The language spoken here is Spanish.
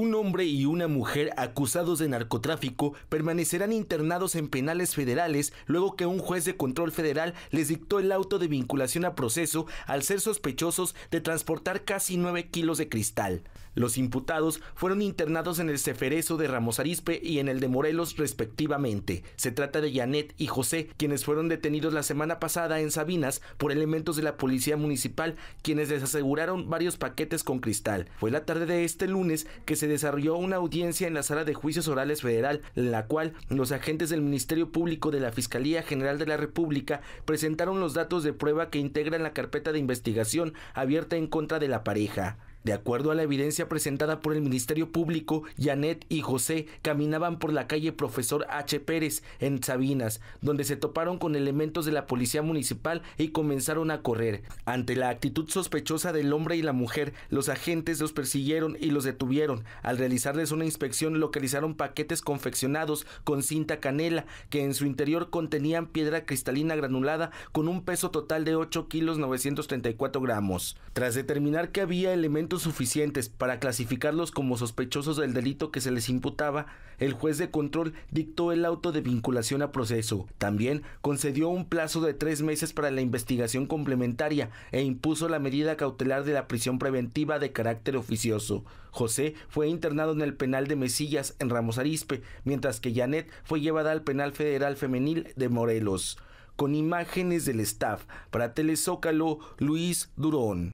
Un hombre y una mujer acusados de narcotráfico permanecerán internados en penales federales luego que un juez de control federal les dictó el auto de vinculación a proceso al ser sospechosos de transportar casi 9 kilos de cristal. Los imputados fueron internados en el Ceferezo de Ramos Arispe y en el de Morelos respectivamente. Se trata de Janet y José, quienes fueron detenidos la semana pasada en Sabinas por elementos de la policía municipal, quienes les aseguraron varios paquetes con cristal. Fue la tarde de este lunes que se desarrolló una audiencia en la sala de juicios orales federal, en la cual los agentes del Ministerio Público de la Fiscalía General de la República presentaron los datos de prueba que integran la carpeta de investigación abierta en contra de la pareja. De acuerdo a la evidencia presentada por el Ministerio Público, Janet y José caminaban por la calle Profesor H. Pérez en Sabinas, donde se toparon con elementos de la policía municipal y comenzaron a correr. Ante la actitud sospechosa del hombre y la mujer, los agentes los persiguieron y los detuvieron. Al realizarles una inspección localizaron paquetes confeccionados con cinta canela que en su interior contenían piedra cristalina granulada con un peso total de 8 kilos 934 gramos. Tras determinar que había elementos suficientes para clasificarlos como sospechosos del delito que se les imputaba, el juez de control dictó el auto de vinculación a proceso. También concedió un plazo de tres meses para la investigación complementaria e impuso la medida cautelar de la prisión preventiva de carácter oficioso. José fue internado en el penal de Mesillas en Ramos Arispe, mientras que Janet fue llevada al penal federal femenil de Morelos. Con imágenes del staff, para Telezócalo, Luis Durón.